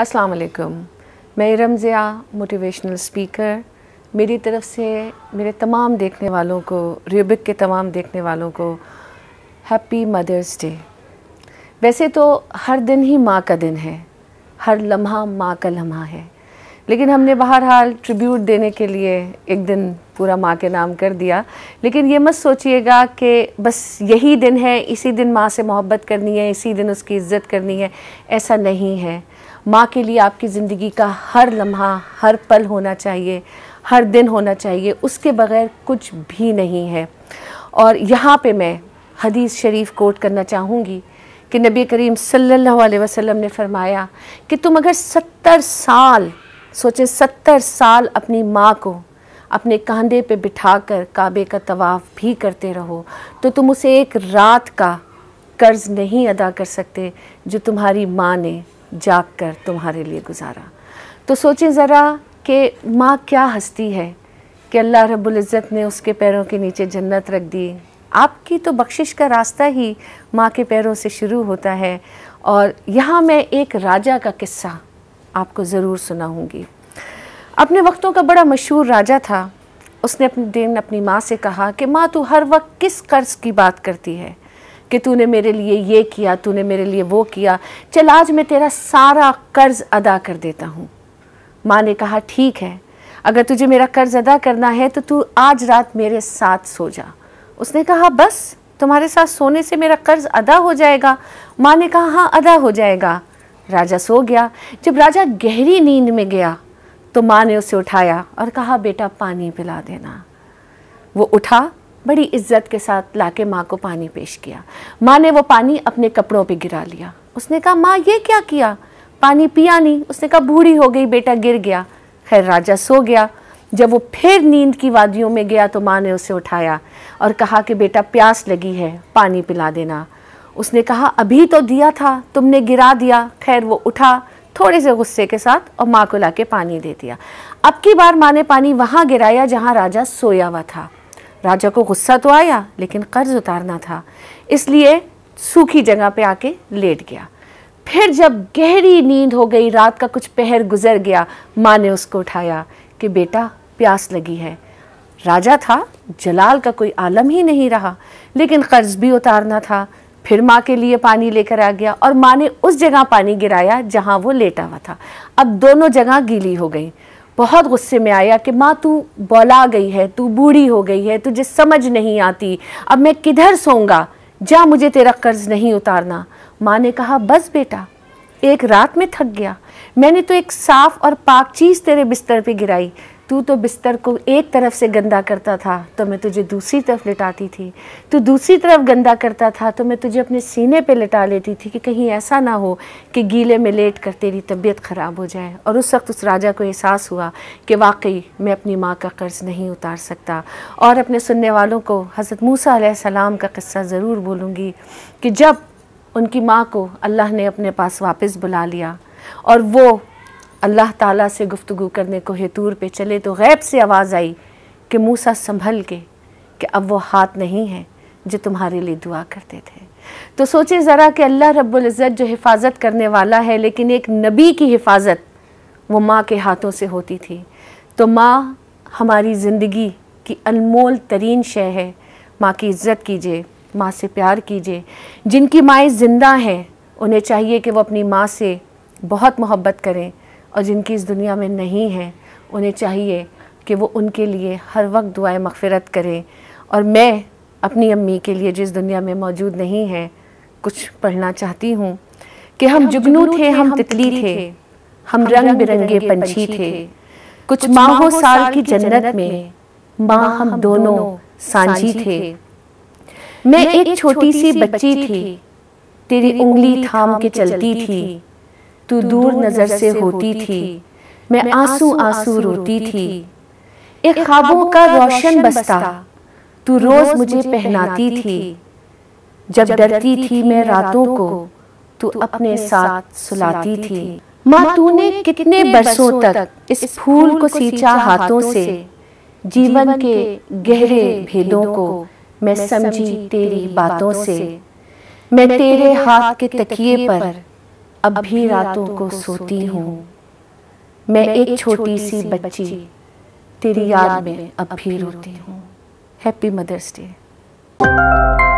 अस्सलाम वालेकुम मैं रमज़िया मोटिवेशनल स्पीकर मेरी तरफ़ से मेरे तमाम देखने वालों को रिबिक के तमाम देखने वालों को हैप्पी मदर्स डे वैसे तो हर दिन ही माँ का दिन है हर लम्हा माँ का लम्हा है लेकिन हमने बहरहाल ट्रिब्यूट देने के लिए एक दिन पूरा माँ के नाम कर दिया लेकिन ये मत सोचिएगा कि बस यही दिन है इसी दिन माँ से मोहब्बत करनी है इसी दिन उसकी इज़्ज़त करनी है ऐसा नहीं है माँ के लिए आपकी ज़िंदगी का हर लम्हा हर पल होना चाहिए हर दिन होना चाहिए उसके बगैर कुछ भी नहीं है और यहाँ पे मैं हदीस शरीफ कोट करना चाहूँगी कि नबी करीम सल्लल्लाहु अलैहि वसल्लम ने फरमाया कि तुम अगर सत्तर साल सोचे सत्तर साल अपनी माँ को अपने कंधे पे बिठाकर काबे का तवाफ़ भी करते रहो तो तुम उसे एक रात का कर्ज़ नहीं अदा कर सकते जो तुम्हारी माँ ने जाग कर तुम्हारे लिए गुजारा तो सोचें ज़रा कि माँ क्या हस्ती है कि अल्लाह रबुल्ज़त ने उसके पैरों के नीचे जन्नत रख दी आपकी तो बख्शिश का रास्ता ही माँ के पैरों से शुरू होता है और यहाँ मैं एक राजा का किस्सा आपको ज़रूर सुनाऊँगी अपने वक्तों का बड़ा मशहूर राजा था उसने अपने दिन अपनी माँ से कहा कि माँ तू हर वक्त किस कर्ज़ की बात करती है कि तूने मेरे लिए ये किया तूने मेरे लिए वो किया चल आज मैं तेरा सारा कर्ज अदा कर देता हूँ माँ ने कहा ठीक है अगर तुझे मेरा कर्ज अदा करना है तो तू आज रात मेरे साथ सो जा उसने कहा बस तुम्हारे साथ सोने से मेरा कर्ज अदा हो जाएगा माँ ने कहा हाँ अदा हो जाएगा राजा सो गया जब राजा गहरी नींद में गया तो माँ ने उसे उठाया और कहा बेटा पानी पिला देना वो उठा बड़ी इज्जत के साथ लाके माँ को पानी पेश किया माँ ने वो पानी अपने कपड़ों पे गिरा लिया उसने कहा माँ ये क्या किया पानी पिया नहीं उसने कहा बूढ़ी हो गई बेटा गिर गया खैर राजा सो गया जब वो फिर नींद की वादियों में गया तो माँ ने उसे उठाया और कहा कि बेटा प्यास लगी है पानी पिला देना उसने कहा अभी तो दिया था तुमने गिरा दिया खैर वो उठा थोड़े से गुस्से के साथ और माँ को के पानी दे दिया अब की बार माँ ने पानी वहाँ गिराया जहाँ राजा सोया हुआ था राजा को गुस्सा तो आया लेकिन कर्ज उतारना था इसलिए सूखी जगह पे आके लेट गया फिर जब गहरी नींद हो गई रात का कुछ पहर गुजर गया माँ ने उसको उठाया कि बेटा प्यास लगी है राजा था जलाल का कोई आलम ही नहीं रहा लेकिन कर्ज भी उतारना था फिर माँ के लिए पानी लेकर आ गया और माँ ने उस जगह पानी गिराया जहाँ वो लेटा हुआ था अब दोनों जगह गीली हो गई बहुत गुस्से में आया कि माँ तू बौला गई है तू बूढ़ी हो गई है तुझे समझ नहीं आती अब मैं किधर सोऊंगा जा मुझे तेरा कर्ज नहीं उतारना माँ ने कहा बस बेटा एक रात में थक गया मैंने तो एक साफ और पाक चीज़ तेरे बिस्तर पे गिराई तू तो बिस्तर को एक तरफ से गंदा करता था तो मैं तुझे दूसरी तरफ लिटाती थी तू दूसरी तरफ गंदा करता था तो मैं तुझे अपने सीने पे लिटा लेती थी कि कहीं ऐसा ना हो कि गीले में लेट कर तेरी तबीयत ख़राब हो जाए और उस वक्त उस राजा को एहसास हुआ कि वाकई मैं अपनी माँ का कर्ज़ नहीं उतार सकता और अपने सुनने वालों को हज़रत मूसा सलाम का क़स्सा ज़रूर बोलूँगी कि जब उनकी माँ को अल्लाह ने अपने पास वापस बुला लिया और वो अल्लाह ताला से गुफ्तु करने को हेतूर पे चले तो गैब से आवाज़ आई कि मूसा संभल के कि अब वो हाथ नहीं है जो तुम्हारे लिए दुआ करते थे तो सोचें ज़रा कि अल्लाह रब्ज़त जो हिफाजत करने वाला है लेकिन एक नबी की हिफाजत वो माँ के हाथों से होती थी तो माँ हमारी ज़िंदगी की अनमोल तरीन शय है माँ की इज़्ज़त कीजिए माँ से प्यार कीजिए जिनकी माएँ ज़िंदा हैं उन्हें चाहिए कि वो अपनी माँ से बहुत मोहब्बत करें और जिनकी इस दुनिया में नहीं है उन्हें चाहिए कि वो उनके लिए हर वक्त दुआएं मगफ़रत करें और मैं अपनी अम्मी के लिए जिस दुनिया में मौजूद नहीं है कुछ पढ़ना चाहती हूँ कि हम जुगनू थे हम तितली थे हम रंग बिरंगे पंछी थे कुछ माहों साल की जन्नत में माँ हम दोनों सांझी थे मैं एक छोटी सी बच्ची थी तेरी उंगली थाम के चलती थी तू दूर नज़र से होती थी मैं आंसू आंसू रोती थी एक ख्वाबों का रोशन बसता तू रोज़ मुझे पहनाती थी जब डरती थी मैं रातों को तू अपने साथ सुलाती थी माँ तूने कितने बरसों तक इस फूल को सींचा हाथों से जीवन के गहरे भेदों को मैं समझी तेरी बातों से मैं तेरे हाथ के तकिए पर अब भी रातों को सोती हूँ मैं एक छोटी सी बच्ची तेरी याद में अब भी रोती हूँ हैप्पी मदर्स डे